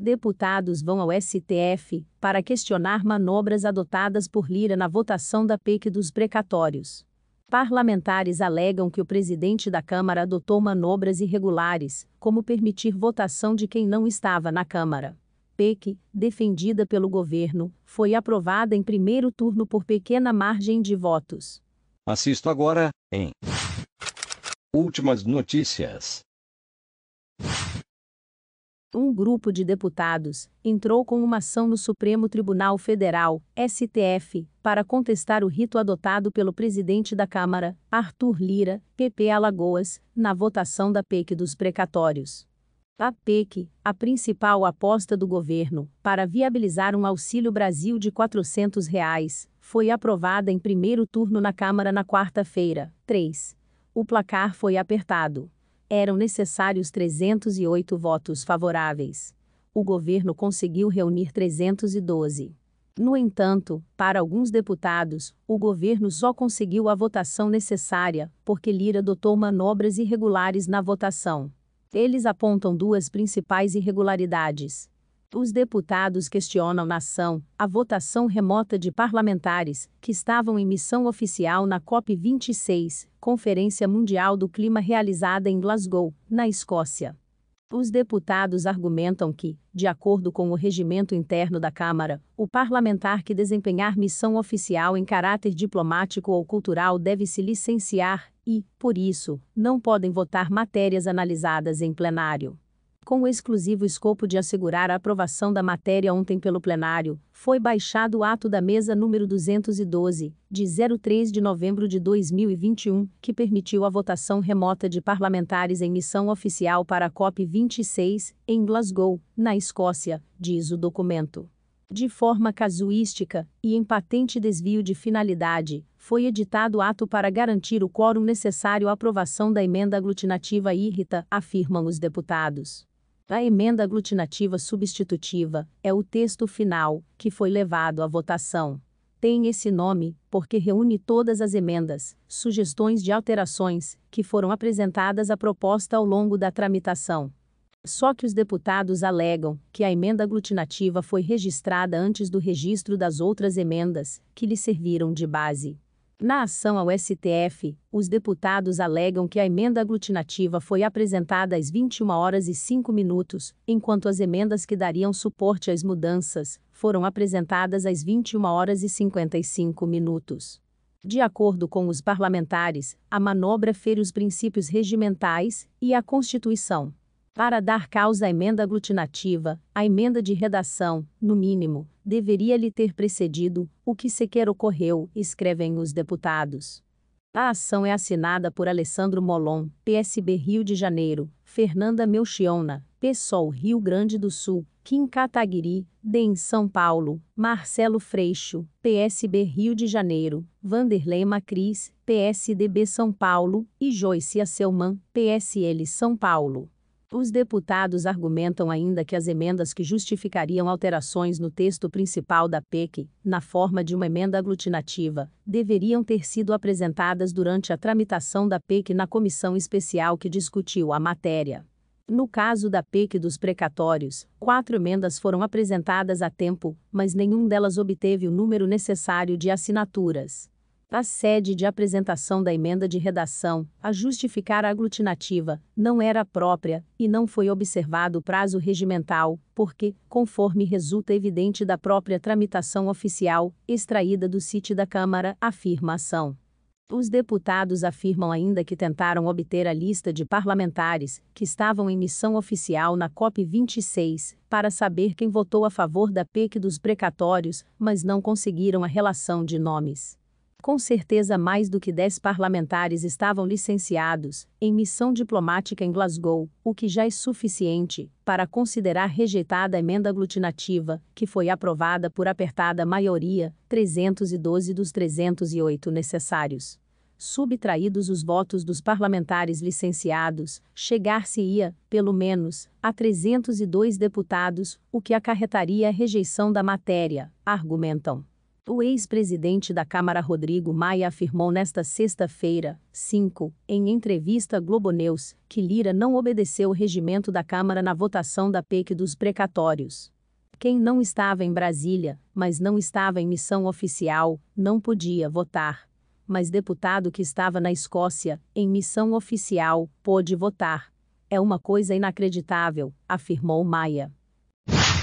Deputados vão ao STF para questionar manobras adotadas por Lira na votação da PEC dos precatórios. Parlamentares alegam que o presidente da Câmara adotou manobras irregulares, como permitir votação de quem não estava na Câmara. PEC, defendida pelo governo, foi aprovada em primeiro turno por pequena margem de votos. Assisto agora, em Últimas notícias um grupo de deputados entrou com uma ação no Supremo Tribunal Federal, STF, para contestar o rito adotado pelo presidente da Câmara, Arthur Lira, PP Alagoas, na votação da PEC dos precatórios. A PEC, a principal aposta do governo, para viabilizar um Auxílio Brasil de R$ 400, reais, foi aprovada em primeiro turno na Câmara na quarta-feira, 3. O placar foi apertado. Eram necessários 308 votos favoráveis. O governo conseguiu reunir 312. No entanto, para alguns deputados, o governo só conseguiu a votação necessária porque Lira adotou manobras irregulares na votação. Eles apontam duas principais irregularidades. Os deputados questionam na ação a votação remota de parlamentares que estavam em missão oficial na COP26, Conferência Mundial do Clima realizada em Glasgow, na Escócia. Os deputados argumentam que, de acordo com o regimento interno da Câmara, o parlamentar que desempenhar missão oficial em caráter diplomático ou cultural deve se licenciar e, por isso, não podem votar matérias analisadas em plenário com o exclusivo escopo de assegurar a aprovação da matéria ontem pelo plenário, foi baixado o ato da mesa número 212, de 03 de novembro de 2021, que permitiu a votação remota de parlamentares em missão oficial para a COP 26 em Glasgow, na Escócia, diz o documento. De forma casuística e em patente desvio de finalidade, foi editado ato para garantir o quórum necessário à aprovação da emenda aglutinativa irrita, afirmam os deputados. A emenda aglutinativa substitutiva é o texto final, que foi levado à votação. Tem esse nome, porque reúne todas as emendas, sugestões de alterações, que foram apresentadas à proposta ao longo da tramitação. Só que os deputados alegam que a emenda aglutinativa foi registrada antes do registro das outras emendas, que lhe serviram de base. Na ação ao STF, os deputados alegam que a emenda aglutinativa foi apresentada às 21 horas e 5 minutos, enquanto as emendas que dariam suporte às mudanças foram apresentadas às 21 horas e 55 minutos. De acordo com os parlamentares, a manobra fere os princípios regimentais e a Constituição. Para dar causa à emenda aglutinativa, a emenda de redação, no mínimo, deveria lhe ter precedido, o que sequer ocorreu, escrevem os deputados. A ação é assinada por Alessandro Molon, PSB Rio de Janeiro, Fernanda Melchiona, PSOL Rio Grande do Sul, Kim Kataguiri, DEM São Paulo, Marcelo Freixo, PSB Rio de Janeiro, Vanderlei Macris, PSDB São Paulo e Joyce Acelman, PSL São Paulo. Os deputados argumentam ainda que as emendas que justificariam alterações no texto principal da PEC, na forma de uma emenda aglutinativa, deveriam ter sido apresentadas durante a tramitação da PEC na comissão especial que discutiu a matéria. No caso da PEC dos precatórios, quatro emendas foram apresentadas a tempo, mas nenhum delas obteve o número necessário de assinaturas. A sede de apresentação da emenda de redação, a justificar a aglutinativa, não era própria, e não foi observado o prazo regimental, porque, conforme resulta evidente da própria tramitação oficial, extraída do site da Câmara, afirma a ação. Os deputados afirmam ainda que tentaram obter a lista de parlamentares que estavam em missão oficial na COP26 para saber quem votou a favor da PEC dos precatórios, mas não conseguiram a relação de nomes. Com certeza, mais do que dez parlamentares estavam licenciados em missão diplomática em Glasgow, o que já é suficiente para considerar rejeitada a emenda aglutinativa, que foi aprovada por apertada maioria, 312 dos 308 necessários. Subtraídos os votos dos parlamentares licenciados, chegar-se-ia, pelo menos, a 302 deputados, o que acarretaria a rejeição da matéria, argumentam. O ex-presidente da Câmara Rodrigo Maia afirmou nesta sexta-feira, 5, em entrevista à Globo News, que Lira não obedeceu o regimento da Câmara na votação da PEC dos precatórios. Quem não estava em Brasília, mas não estava em missão oficial, não podia votar. Mas deputado que estava na Escócia, em missão oficial, pôde votar. É uma coisa inacreditável, afirmou Maia.